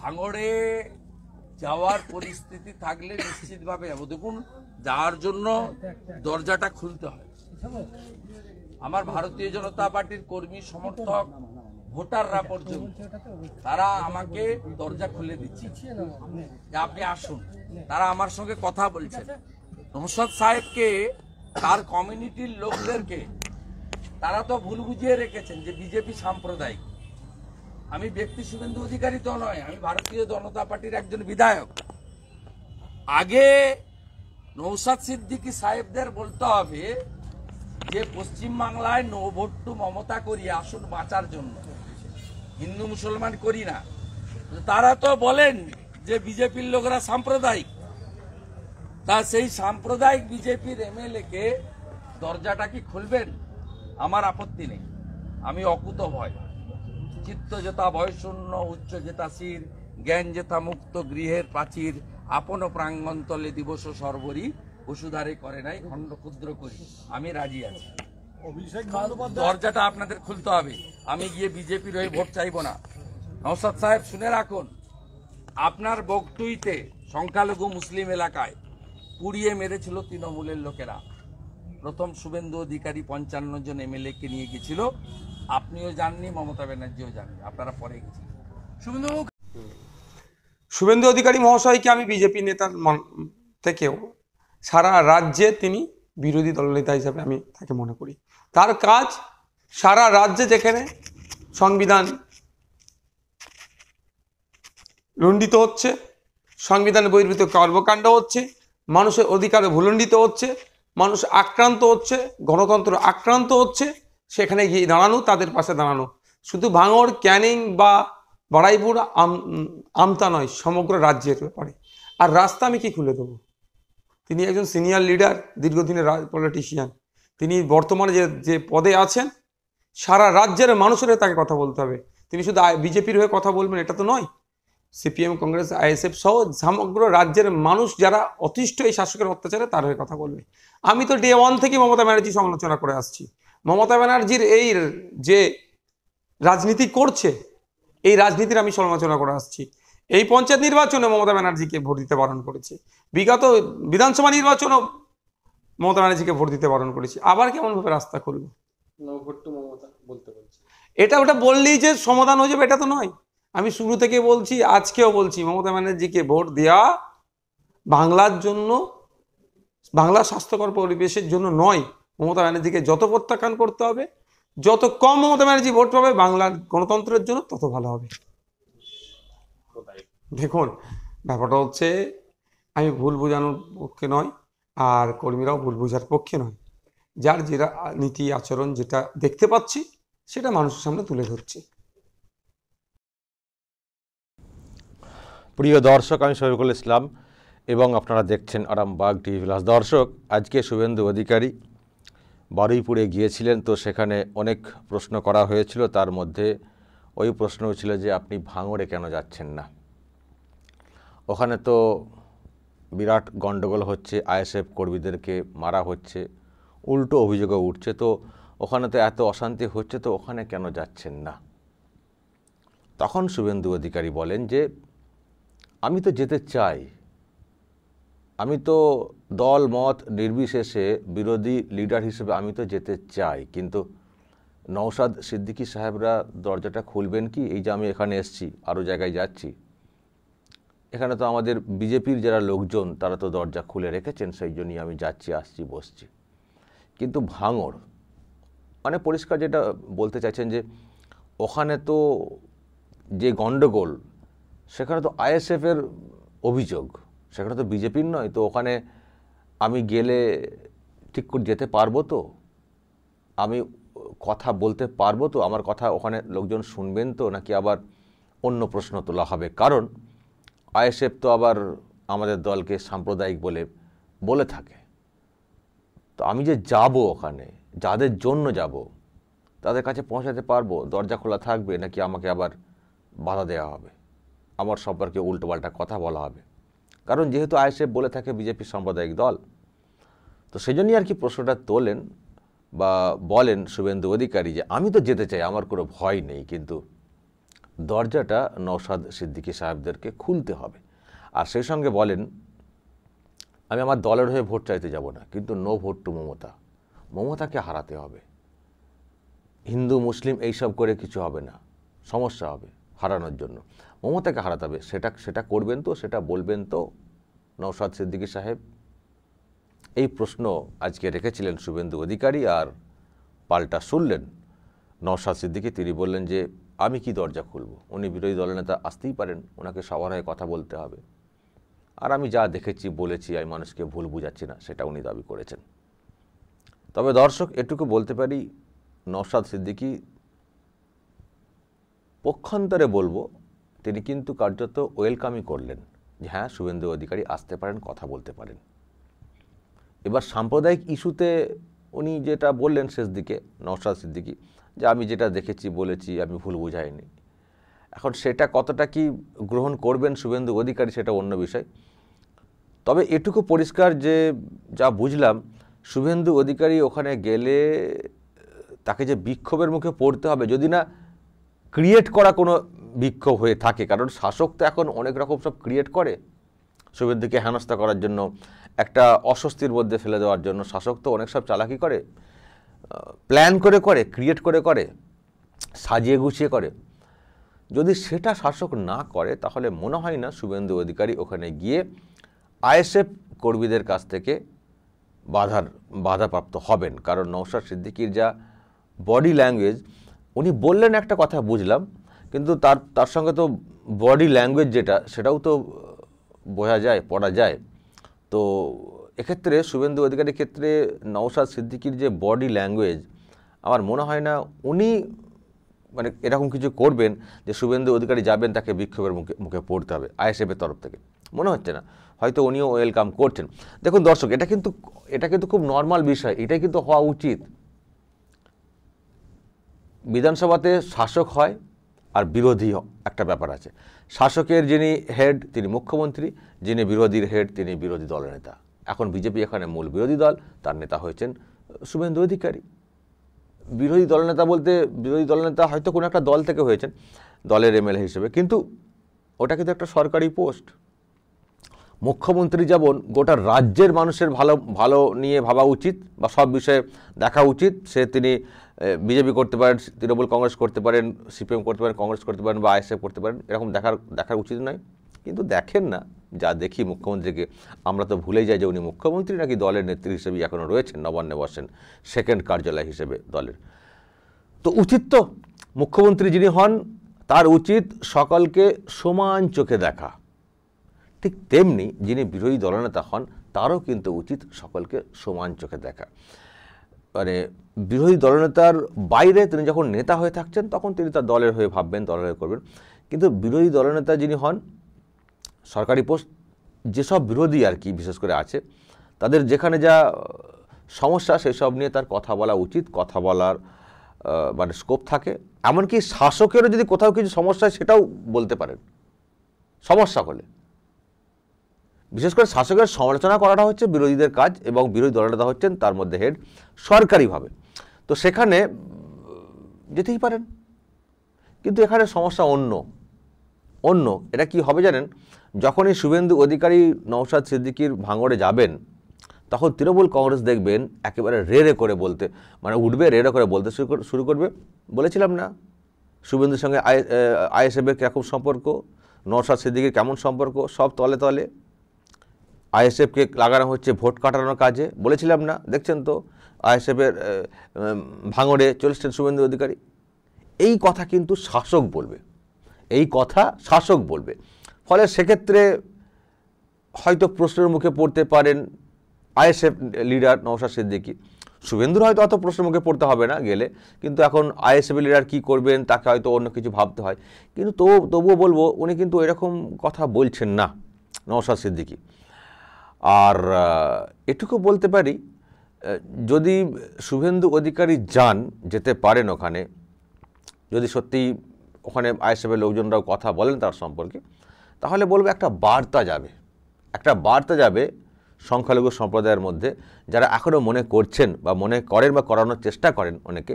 ভাঙড়ে যাওয়ার পরিস্থিতি থাকলে নিশ্চিতভাবে যাবো দেখুন যাওয়ার জন্য দরজাটা খুলতে হয় আমার ভারতীয় জনতা পার্টির কর্মী সমর্থক ভোটাররা পর্যন্ত তারা আমাকে দরজা খুলে দিচ্ছে যে আপনি আসুন তারা আমার সঙ্গে কথা বলছেন নমসদ সাহেবকে তার কমিউনিটির লোকদেরকে তারা তো ভুল বুঝিয়ে রেখেছেন যে বিজেপি সাম্প্রদায়িক আমি ব্যক্তি শুভেন্দু অধিকারী তো নয় আমি ভারতীয় জনতা পার্টির একজন বিধায়ক আগে নৌসাদ সিদ্দিকী সাহেবদের বলতে হবে যে পশ্চিমবাংলায় নৌভোট্টু মমতা করি আসুন বাঁচার জন্য হিন্দু মুসলমান করি না তারা তো বলেন যে বিজেপির লোকরা সাম্প্রদায়িক তা সেই সাম্প্রদায়িক বিজেপির এমএলএকে দরজাটা কি খুলবেন আমার আপত্তি নেই আমি অকুত ভয় চিত্ত যেতা বয়শূন্য উচ্চ শির জ্ঞান জেতা মুক্ত গৃহের প্রাচীর আপন প্রাঙ্গন্তলে দিবস সর্বরী বসুধারে করে নাই খণ্ড ক্ষুদ্র করি আমি রাজি আছি দরজাটা আপনাদের খুলতে হবে আমি গিয়ে বিজেপির হয়ে ভোট চাইব না নৌসাদ সাহেব শুনে রাখুন আপনার বকটুইতে সংখ্যালঘু মুসলিম এলাকায় পুড়িয়ে মেরেছিল তৃণমূলের লোকেরা প্রথম শুভেন্দু অধিকারী পঞ্চান্ন জন এমএলএকে নিয়ে গেছিল আপনিও জাননি মমতা ব্যানার্জিও জাননি আপনারা পরে গেছিলেন শুভেন্দু অধিকারী মহাশয়কে আমি বিজেপি নেতার থেকেও সারা রাজ্যে তিনি বিরোধী দলনেতা হিসাবে আমি তাকে মনে করি তার কাজ সারা রাজ্যে যেখানে সংবিধান লুণ্ডিত হচ্ছে সংবিধান বহির্ভূত কর্মকাণ্ড হচ্ছে মানুষের অধিকার ভুলণ্ডিত হচ্ছে মানুষ আক্রান্ত হচ্ছে গণতন্ত্র আক্রান্ত হচ্ছে সেখানে গিয়ে দাঁড়ানো তাদের পাশে দাঁড়ানো শুধু ভাঙড় ক্যানিং বা বাড়াইপুর আমতা নয় সমগ্র রাজ্যের ব্যাপারে আর রাস্তা আমি কি খুলে দেবো তিনি একজন সিনিয়র লিডার দীর্ঘদিনের পলিটিশিয়ান তিনি বর্তমানে যে যে পদে আছেন সারা রাজ্যের মানুষের তাকে কথা বলতে হবে তিনি শুধু বিজেপির হয়ে কথা বলবেন এটা তো নয় সিপিএম কংগ্রেস আইএসএফ সহ সমগ্র রাজ্যের মানুষ যারা অতিষ্ঠ এই শাসকের অত্যাচারে তার হয়ে কথা বলবে আমি তো ডে ওয়ান থেকে মমতা ব্যানার্জি সমালোচনা করে আসছি মমতা ব্যানার্জির এই যে রাজনীতি করছে এই রাজনীতির আমি সমালোচনা করে আসছি এই পঞ্চায়েত নির্বাচনে মমতা ব্যানার্জিকে ভোট দিতে বারণ করেছে বিগত বিধানসভা নির্বাচনেও মমতা ব্যানার্জিকে ভোট দিতে বারণ করেছি আবার কেমনভাবে রাস্তা খুলবে এটা ওটা বললেই যে সমাধান হয়ে যাবে এটা তো নয় আমি শুরু থেকে বলছি আজকেও বলছি মমতা ব্যানার্জিকে ভোট দেওয়া বাংলার জন্য বাংলা স্বাস্থ্যকর পরিবেশের জন্য নয় মমতা ব্যানার্জিকে যত প্রত্যাখ্যান করতে হবে যত কম মমতা ব্যানার্জি ভোট পাবে বাংলার গণতন্ত্রের জন্য তত ভালো হবে দেখুন ব্যাপারটা হচ্ছে আমি ভুল বোঝানোর পক্ষে নয় আর কর্মীরাও ভুল বোঝার পক্ষে নয় যার যেটা নীতি আচরণ যেটা দেখতে পাচ্ছি সেটা মানুষের সামনে তুলে ধরছি প্রিয় দর্শক আমি সৈকুল ইসলাম এবং আপনারা দেখছেন আরামবাগ টিভি প্লাস দর্শক আজকে শুভেন্দু অধিকারী বারুইপুরে গিয়েছিলেন তো সেখানে অনেক প্রশ্ন করা হয়েছিল তার মধ্যে ওই প্রশ্ন ছিল যে আপনি ভাঙড়ে কেন যাচ্ছেন না ওখানে তো বিরাট গণ্ডগোল হচ্ছে আইএসএফ কর্মীদেরকে মারা হচ্ছে উল্টো অভিযোগও উঠছে তো ওখানে তো এত অশান্তি হচ্ছে তো ওখানে কেন যাচ্ছেন না তখন শুভেন্দু অধিকারী বলেন যে আমি তো যেতে চাই আমি তো দল মত নির্বিশেষে বিরোধী লিডার হিসেবে আমি তো যেতে চাই কিন্তু নওশাদ সিদ্দিকী সাহেবরা দরজাটা খুলবেন কি এই যে আমি এখানে এসছি আরও জায়গায় যাচ্ছি এখানে তো আমাদের বিজেপির যারা লোকজন তারা তো দরজা খুলে রেখেছেন সেই জন্যই আমি যাচ্ছি আসছি বসছি কিন্তু ভাঙর মানে পরিষ্কার যেটা বলতে চাইছেন যে ওখানে তো যে গণ্ডগোল সেখানে তো আইএসএফের অভিযোগ সেখানে তো বিজেপির নয় তো ওখানে আমি গেলে ঠিক করে যেতে পারবো তো আমি কথা বলতে পারবো তো আমার কথা ওখানে লোকজন শুনবেন তো নাকি আবার অন্য প্রশ্ন তোলা হবে কারণ আইএসএফ তো আবার আমাদের দলকে সাম্প্রদায়িক বলে বলে থাকে তো আমি যে যাব ওখানে যাদের জন্য যাব তাদের কাছে পৌঁছাতে পারবো দরজা খোলা থাকবে নাকি আমাকে আবার বাধা দেওয়া হবে আমার সম্পর্কে উল্টোপাল্টা কথা বলা হবে কারণ যেহেতু আইএসএফ বলে থাকে বিজেপির সাম্প্রদায়িক দল তো সেজন্যই আর কি প্রশ্নটা তোলেন বা বলেন শুভেন্দু অধিকারী যে আমি তো যেতে চাই আমার কোনো ভয় নেই কিন্তু দরজাটা নৌসাদ সিদ্দিকী সাহেবদেরকে খুলতে হবে আর সেই সঙ্গে বলেন আমি আমার দলের হয়ে ভোট চাইতে যাব না কিন্তু নো ভোট টু মমতা মমতাকে হারাতে হবে হিন্দু মুসলিম এইসব করে কিছু হবে না সমস্যা হবে হারানোর জন্য মমতাকে হারাতে হবে সেটা সেটা করবেন তো সেটা বলবেন তো নৌসাদ সিদ্দিকী সাহেব এই প্রশ্ন আজকে রেখেছিলেন শুভেন্দু অধিকারী আর পাল্টা শুনলেন নওশাদ সিদ্দিকী তিনি বললেন যে আমি কি দরজা খুলব উনি বিরোধী দলনেতা আসতেই পারেন ওনাকে সবার হয়ে কথা বলতে হবে আর আমি যা দেখেছি বলেছি আমি মানুষকে ভুল বুঝাচ্ছি না সেটা উনি দাবি করেছেন তবে দর্শক এটুকু বলতে পারি নওশাদ সিদ্দিকী পক্ষান্তরে বলবো তিনি কিন্তু কার্যত ওয়েলকামই করলেন যে হ্যাঁ শুভেন্দু অধিকারী আসতে পারেন কথা বলতে পারেন এবার সাম্প্রদায়িক ইস্যুতে উনি যেটা বললেন শেষ দিকে নওশাদ সিদ্দিকি যে আমি যেটা দেখেছি বলেছি আমি ভুল বুঝাইনি এখন সেটা কতটা কি গ্রহণ করবেন শুভেন্দু অধিকারী সেটা অন্য বিষয় তবে এটুকু পরিষ্কার যে যা বুঝলাম শুভেন্দু অধিকারী ওখানে গেলে তাকে যে বিক্ষোভের মুখে পড়তে হবে যদি না ক্রিয়েট করা কোনো বিক্ষোভ হয়ে থাকে কারণ শাসক তো এখন অনেক রকম সব ক্রিয়েট করে শুভেন্দুকে হেনস্থা করার জন্য একটা অস্বস্তির মধ্যে ফেলে দেওয়ার জন্য শাসক তো অনেক সব চালাকি করে প্ল্যান করে করে ক্রিয়েট করে করে সাজিয়ে গুছিয়ে করে যদি সেটা শাসক না করে তাহলে মনে হয় না শুভেন্দু অধিকারী ওখানে গিয়ে আইএসএফ কর্মীদের কাছ থেকে বাধার বাধাপ্রাপ্ত হবেন কারণ নওশাদ সিদ্দিকির যা বডি ল্যাঙ্গুয়েজ উনি বললেন একটা কথা বুঝলাম কিন্তু তার তার সঙ্গে তো বডি ল্যাঙ্গুয়েজ যেটা সেটাও তো বোঝা যায় পড়া যায় তো এক্ষেত্রে শুভেন্দু অধিকারীর ক্ষেত্রে নওশাদ সিদ্দিকির যে বডি ল্যাঙ্গুয়েজ আমার মনে হয় না উনি মানে এরকম কিছু করবেন যে শুভেন্দু অধিকারী যাবেন তাকে বিক্ষোভের মুখে মুখে পড়তে হবে আইএসএফের তরফ থেকে মনে হচ্ছে না হয়তো উনিও ওয়েলকাম করছেন দেখুন দর্শক এটা কিন্তু এটা কিন্তু খুব নর্মাল বিষয় এটাই কিন্তু হওয়া উচিত বিধানসভাতে শাসক হয় আর বিরোধী একটা ব্যাপার আছে শাসকের যিনি হেড তিনি মুখ্যমন্ত্রী যিনি বিরোধীর হেড তিনি বিরোধী দলের নেতা এখন বিজেপি এখানে মূল বিরোধী দল তার নেতা হয়েছেন শুভেন্দু অধিকারী বিরোধী দলনেতা বলতে বিরোধী দলনেতা হয়তো কোনো একটা দল থেকে হয়েছেন দলের এমএলএ হিসেবে কিন্তু ওটা কিন্তু একটা সরকারি পোস্ট মুখ্যমন্ত্রী যেমন গোটা রাজ্যের মানুষের ভালো ভালো নিয়ে ভাবা উচিত বা সব বিষয়ে দেখা উচিত সে তিনি বিজেপি করতে পারেন তৃণমূল কংগ্রেস করতে পারেন সিপিএম করতে পারেন কংগ্রেস করতে পারেন বা আইএসএফ করতে পারেন এরকম দেখার দেখার উচিত নয় কিন্তু দেখেন না যা দেখি মুখ্যমন্ত্রীকে আমরা তো ভুলে যাই যে উনি মুখ্যমন্ত্রী নাকি দলের নেত্রী হিসেবে এখনও রয়েছেন নবান্নে বসেন সেকেন্ড কার্যালয় হিসেবে দলের তো উচিত তো মুখ্যমন্ত্রী যিনি হন তার উচিত সকলকে সমান চোখে দেখা ঠিক তেমনি যিনি বিরোধী দলনেতা হন তারও কিন্তু উচিত সকলকে সমান চোখে দেখা মানে বিরোধী দলনেতার বাইরে তিনি যখন নেতা হয়ে থাকছেন তখন তিনি তার দলের হয়ে ভাববেন দলের হয়ে করবেন কিন্তু বিরোধী দলনেতা যিনি হন সরকারি পোস্ট যেসব বিরোধী আর কি বিশেষ করে আছে তাদের যেখানে যা সমস্যা সেসব নিয়ে তার কথা বলা উচিত কথা বলার মানে স্কোপ থাকে এমনকি শাসকেরও যদি কোথাও কিছু সমস্যা সেটাও বলতে পারেন সমস্যা হলে বিশেষ করে শাসকের সমালোচনা করাটা হচ্ছে বিরোধীদের কাজ এবং বিরোধী দলনেতা হচ্ছেন তার মধ্যে হেড সরকারিভাবে তো সেখানে যেতেই পারেন কিন্তু এখানে সমস্যা অন্য অন্য এটা কি হবে জানেন যখনই শুভেন্দু অধিকারী নওশাদ সিদ্দিকির ভাঙড়ে যাবেন তখন তৃণমূল কংগ্রেস দেখবেন একেবারে রে রে করে বলতে মানে উঠবে রে রে করে বলতে শুরু করবে বলেছিলাম না শুভেন্দুর সঙ্গে আই আইএসএফের কীরকম সম্পর্ক নওশাদ সিদ্দিকির কেমন সম্পর্ক সব তলে তলে আইএসএফকে লাগানো হচ্ছে ভোট কাটানোর কাজে বলেছিলাম না দেখছেন তো আইএসএফের ভাঙড়ে চলেছেন শুভেন্দু অধিকারী এই কথা কিন্তু শাসক বলবে এই কথা শাসক বলবে ফলে সেক্ষেত্রে হয়তো প্রশ্নের মুখে পড়তে পারেন আইএসএফ লিডার নওশাদ সিদ্দিকী শুভেন্দুর হয়তো অত প্রশ্নের মুখে পড়তে হবে না গেলে কিন্তু এখন আইএসএফ লিডার কী করবেন তাকে হয়তো অন্য কিছু ভাবতে হয় কিন্তু তবু তবুও বলবো উনি কিন্তু এরকম কথা বলছেন না নওশাদ সিদ্দিকী আর এটুকু বলতে পারি যদি শুভেন্দু অধিকারী যান যেতে পারেন ওখানে যদি সত্যি ওখানে আইএসএফের লোকজনরাও কথা বলেন তার সম্পর্কে তাহলে বলবে একটা বার্তা যাবে একটা বার্তা যাবে সংখ্যালঘু সম্প্রদায়ের মধ্যে যারা এখনও মনে করছেন বা মনে করেন বা করানোর চেষ্টা করেন অনেকে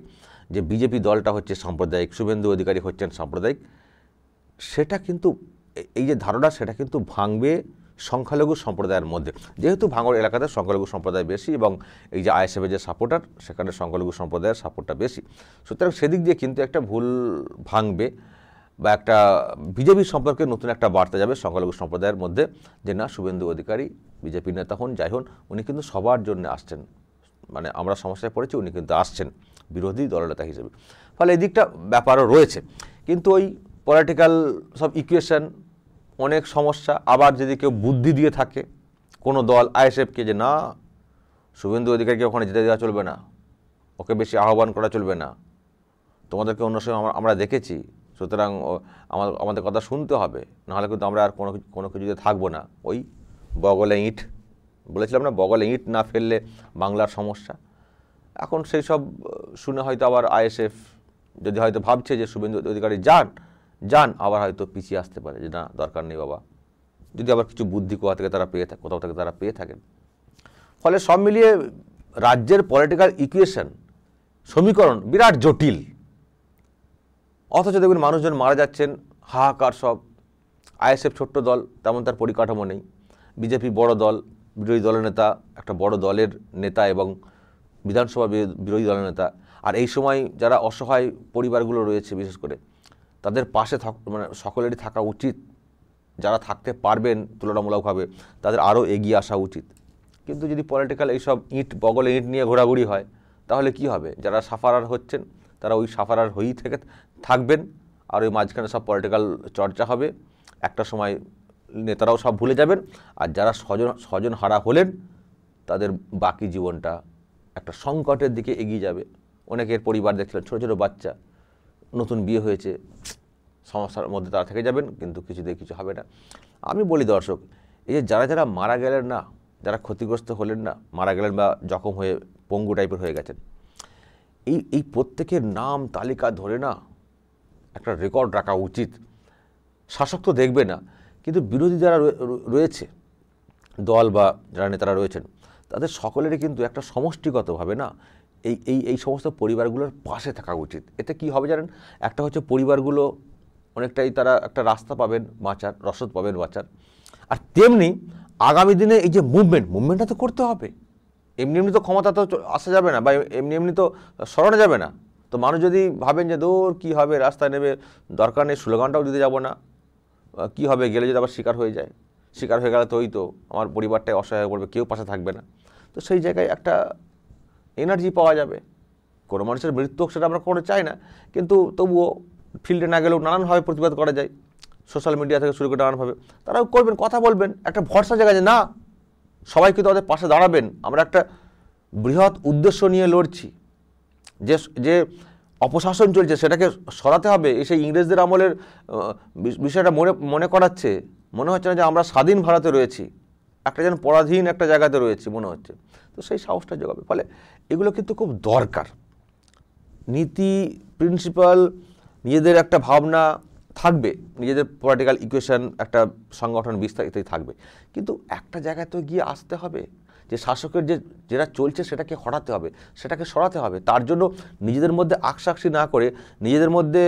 যে বিজেপি দলটা হচ্ছে সাম্প্রদায়িক শুভেন্দু অধিকারী হচ্ছেন সাম্প্রদায়িক সেটা কিন্তু এই যে ধারণা সেটা কিন্তু ভাঙবে সংখ্যালঘু সম্প্রদায়ের মধ্যে যেহেতু ভাঙড় এলাকাতে সংখ্যালঘু সম্প্রদায় বেশি এবং এই যে আইএসএফের যে সাপোর্টার সেখানে সংখ্যালঘু সম্প্রদায়ের সাপোর্টটা বেশি সুতরাং সেদিক দিয়ে কিন্তু একটা ভুল ভাঙবে বা একটা বিজেপি সম্পর্কে নতুন একটা বার্তা যাবে সংখ্যালঘু সম্প্রদায়ের মধ্যে যে না শুভেন্দু অধিকারী বিজেপির নেতা হন যাই হন উনি কিন্তু সবার জন্য আসছেন মানে আমরা সমস্যায় পড়েছি উনি কিন্তু আসছেন বিরোধী দলনেতা হিসেবে ফলে এদিকটা ব্যাপারও রয়েছে কিন্তু ওই পলিটিক্যাল সব ইকুয়েশন অনেক সমস্যা আবার যদি কেউ বুদ্ধি দিয়ে থাকে কোনো দল আইএসএফকে যে না শুভেন্দু অধিকারীকে ওখানে যেতে দেওয়া চলবে না ওকে বেশি আহ্বান করা চলবে না তোমাদেরকে অন্য সময় আমরা দেখেছি সুতরাং আমার আমাদের কথা শুনতে হবে নাহলে কিন্তু আমরা আর কোনো কোনো কিছুতে থাকবো না ওই বগলে ইঁট বলেছিলাম না বগলে ইঁট না ফেললে বাংলার সমস্যা এখন সেই সব শুনে হয়তো আবার আইএসএফ যদি হয়তো ভাবছে যে শুভেন্দু অধিকারী যান যান আবার হয়তো পিছিয়ে আসতে পারে যে না দরকার নেই বাবা যদি আবার কিছু বুদ্ধি কোথা থেকে তারা পেয়ে থাকে কোথাও থেকে তারা পেয়ে থাকেন ফলে সব মিলিয়ে রাজ্যের পলিটিক্যাল ইকুয়েশন সমীকরণ বিরাট জটিল অথচ দেখবেন মানুষজন মারা যাচ্ছেন হাহাকার সব আইএসএফ ছোট্ট দল তেমন তার পরিকাঠামো নেই বিজেপি বড় দল বিরোধী দলের নেতা একটা বড় দলের নেতা এবং বিধানসভা বিরোধী দলের নেতা আর এই সময় যারা অসহায় পরিবারগুলো রয়েছে বিশেষ করে তাদের পাশে মানে সকলেরই থাকা উচিত যারা থাকতে পারবেন তুলনামূলকভাবে তাদের আরও এগিয়ে আসা উচিত কিন্তু যদি পলিটিক্যাল এইসব ইঁট বগলে ইঁট নিয়ে ঘোরাঘুরি হয় তাহলে কি হবে যারা সাফারার হচ্ছেন তারা ওই সাফারার হয়েই থেকে থাকবেন আর ওই মাঝখানে সব পলিটিক্যাল চর্চা হবে একটা সময় নেতারাও সব ভুলে যাবেন আর যারা স্বজন স্বজন হারা হলেন তাদের বাকি জীবনটা একটা সংকটের দিকে এগিয়ে যাবে অনেকের পরিবার দেখছিলেন ছোটো ছোটো বাচ্চা নতুন বিয়ে হয়েছে সমস্যার মধ্যে তারা থেকে যাবেন কিন্তু কিছুতে কিছু হবে না আমি বলি দর্শক এই যে যারা যারা মারা গেলেন না যারা ক্ষতিগ্রস্ত হলেন না মারা গেলেন বা জখম হয়ে পঙ্গু টাইপের হয়ে গেছেন এই এই প্রত্যেকের নাম তালিকা ধরে না একটা রেকর্ড রাখা উচিত শাসক তো দেখবে না কিন্তু বিরোধী যারা রয়েছে দল বা যারা নেতারা রয়েছেন তাদের সকলেরই কিন্তু একটা সমষ্টিগতভাবে না এই এই এই সমস্ত পরিবারগুলোর পাশে থাকা উচিত এতে কি হবে জানেন একটা হচ্ছে পরিবারগুলো অনেকটাই তারা একটা রাস্তা পাবেন বাঁচার রসদ পাবেন বাঁচার আর তেমনি আগামী দিনে এই যে মুভমেন্ট মুভমেন্টটা তো করতে হবে এমনি এমনি তো ক্ষমতা তো আসা যাবে না বা এমনি এমনি তো সরানো যাবে না তো মানুষ যদি ভাবেন যে দৌড় কী হবে রাস্তায় নেবে দরকার নেই স্লোগানটাও দিতে যাব না কি হবে গেলে যদি আবার শিকার হয়ে যায় শিকার হয়ে গেলে তো ওই তো আমার পরিবারটাই অসহায় করবে কেউ পাশে থাকবে না তো সেই জায়গায় একটা এনার্জি পাওয়া যাবে কোনো মানুষের মৃত্যু হোক সেটা আমরা করে চাই না কিন্তু তবুও ফিল্ডে না গেলেও নানানভাবে প্রতিবাদ করা যায় সোশ্যাল মিডিয়া থেকে শুরু করে নানানভাবে তারাও করবেন কথা বলবেন একটা ভরসা জায়গা যে না সবাই কিন্তু আমাদের পাশে দাঁড়াবেন আমরা একটা বৃহৎ উদ্দেশ্য নিয়ে লড়ছি যে যে অপশাসন চলছে সেটাকে সরাতে হবে এই সেই ইংরেজদের আমলের বিষয়টা মনে মনে করাচ্ছে মনে হচ্ছে না যে আমরা স্বাধীন ভারতে রয়েছি একটা যেন পরাধীন একটা জায়গাতে রয়েছি মনে হচ্ছে তো সেই সাহসটা যোগাবে ফলে এগুলো কিন্তু খুব দরকার নীতি প্রিন্সিপাল নিজেদের একটা ভাবনা থাকবে নিজেদের পলিটিক্যাল ইকুয়েশন একটা সংগঠন বিস্তার ইত্যাদি থাকবে কিন্তু একটা জায়গায় তো গিয়ে আসতে হবে যে শাসকের যে যেটা চলছে সেটাকে হটাতে হবে সেটাকে সরাতে হবে তার জন্য নিজেদের মধ্যে আকশাকশি না করে নিজেদের মধ্যে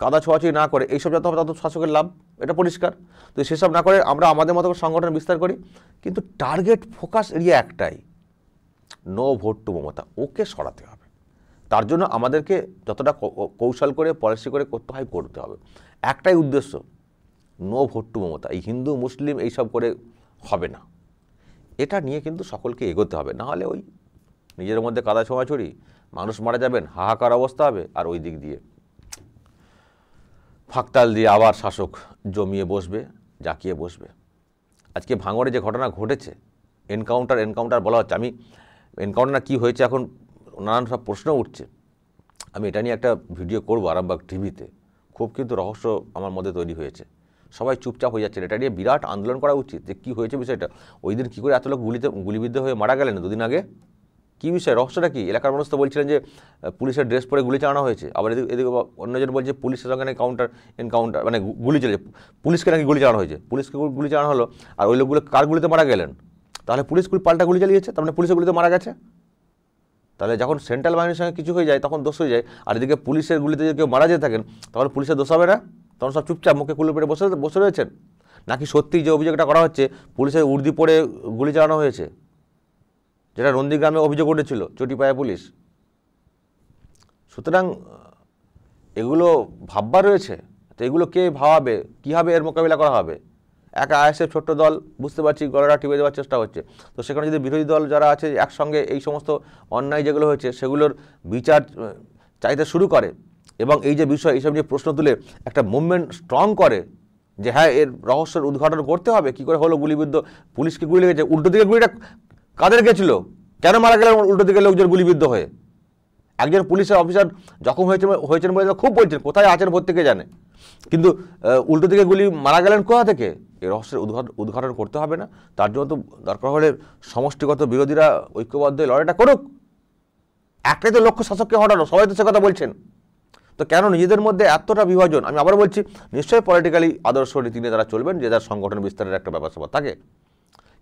কাদা ছোঁয়াছি না করে এইসব যত হবে তত শাসকের লাভ এটা পরিষ্কার তো সেসব না করে আমরা আমাদের মতো সংগঠন বিস্তার করি কিন্তু টার্গেট ফোকাস এরিয়া একটাই নো ভোট টু মমতা ওকে সরাতে হবে তার জন্য আমাদেরকে যতটা কৌশল করে পলিসি করে করতে হয় করতে হবে একটাই উদ্দেশ্য নো ভোট টু মমতা এই হিন্দু মুসলিম এইসব করে হবে না এটা নিয়ে কিন্তু সকলকে এগোতে হবে না হলে ওই নিজের মধ্যে কাদা ছোঁয়াছড়ি মানুষ মারা যাবেন হাহাকার অবস্থা হবে আর ওই দিক দিয়ে ফাঁকতাল দিয়ে আবার শাসক জমিয়ে বসবে জাকিয়ে বসবে আজকে ভাঙড়ে যে ঘটনা ঘটেছে এনকাউন্টার এনকাউন্টার বলা হচ্ছে আমি এনকাউন্টার কী হয়েছে এখন নানান সব প্রশ্ন উঠছে আমি এটা নিয়ে একটা ভিডিও করবো আরামবাগ টিভিতে খুব কিন্তু রহস্য আমার মধ্যে তৈরি হয়েছে সবাই চুপচাপ হয়ে যাচ্ছে এটা নিয়ে বিরাট আন্দোলন করা উচিত যে কী হয়েছে বিষয়টা ওই দিন কী করে এত লোক গুলিতে গুলিবিদ্ধ হয়ে মারা গেলেন দুদিন আগে কী বিষয় রহস্যটা কি এলাকার মানুষ তো বলছিলেন যে পুলিশের ড্রেস পরে গুলি চালানো হয়েছে আবার এদিকে এদিকে অন্যজন বলছে পুলিশের সঙ্গে নাকি কাউন্টার এনকাউন্টার মানে গুলি চলে পুলিশকে নাকি গুলি চালানো হয়েছে পুলিশকে গুলি চালানো হলো আর ওই লোকগুলো কার গুলিতে মারা গেলেন তাহলে পুলিশ গুলি পাল্টা গুলি চালিয়েছে তার মানে পুলিশের গুলিতে মারা গেছে তাহলে যখন সেন্ট্রাল বাহিনীর সঙ্গে কিছু হয়ে যায় তখন দোষ হয়ে যায় আর এদিকে পুলিশের গুলিতে যদি কেউ মারা যেয়ে থাকেন তখন পুলিশের দোষ হবে না তখন সব চুপচাপ মুখে কুলে পেটে বসে বসে রয়েছেন নাকি সত্যি যে অভিযোগটা করা হচ্ছে পুলিশের উর্দি পরে গুলি চালানো হয়েছে যেটা নন্দীগ্রামে অভিযোগ উঠেছিল চটিপায়া পুলিশ সুতরাং এগুলো ভাববা রয়েছে তো এগুলো কে ভাবাবে কীভাবে এর মোকাবিলা করা হবে একা আইএসএফ ছোট্ট দল বুঝতে পারছি গলাটা টিপে দেওয়ার চেষ্টা হচ্ছে তো সেখানে যদি বিরোধী দল যারা আছে একসঙ্গে এই সমস্ত অন্যায় যেগুলো হয়েছে সেগুলোর বিচার চাইতে শুরু করে এবং এই যে বিষয় এইসব নিয়ে প্রশ্ন তুলে একটা মুভমেন্ট স্ট্রং করে যে হ্যাঁ এর রহস্যের উদ্ঘাটন করতে হবে কি করে হলো গুলিবিদ্ধ পুলিশকে গুলি লেগেছে উল্টো দিকে গুলিটা কাদের গেছিলো কেন মারা গেলেন উল্টো দিকে লোকজন গুলিবিদ্ধ হয়ে একজন পুলিশের অফিসার জখম হয়েছে হয়েছেন বলে খুব বলছেন কোথায় আছেন প্রত্যেকে জানে কিন্তু উল্টো দিকে গুলি মারা গেলেন কোথা থেকে এই রহস্যের উদ্ঘাটন করতে হবে না তার জন্য তো দরকার হলে সমষ্টিগত বিরোধীরা ঐক্যবদ্ধ লড়াইটা করুক একটাই তো লক্ষ্য শাসককে হটানো সবাই তো সে কথা বলছেন তো কেন নিজেদের মধ্যে এতটা বিভাজন আমি আবার বলছি নিশ্চয়ই পলিটিক্যালি আদর্শ নীতি নিয়ে তারা চলবেন যে তার সংগঠন বিস্তারের একটা ব্যবস্থা থাকে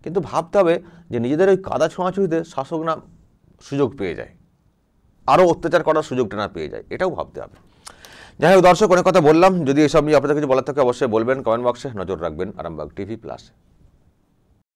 কিন্তু ভাবতে হবে যে নিজেদের ওই কাদা শাসক না সুযোগ পেয়ে যায় আরও অত্যাচার করার সুযোগটা না পেয়ে যায় এটাও ভাবতে হবে যাই হোক দর্শক অনেক কথা বললাম যদি এসব নিয়ে আপনাদের কিছু বলার থাকে অবশ্যই বলবেন কমেন্ট বক্সে নজর রাখবেন আরামবাগ টিভি প্লাস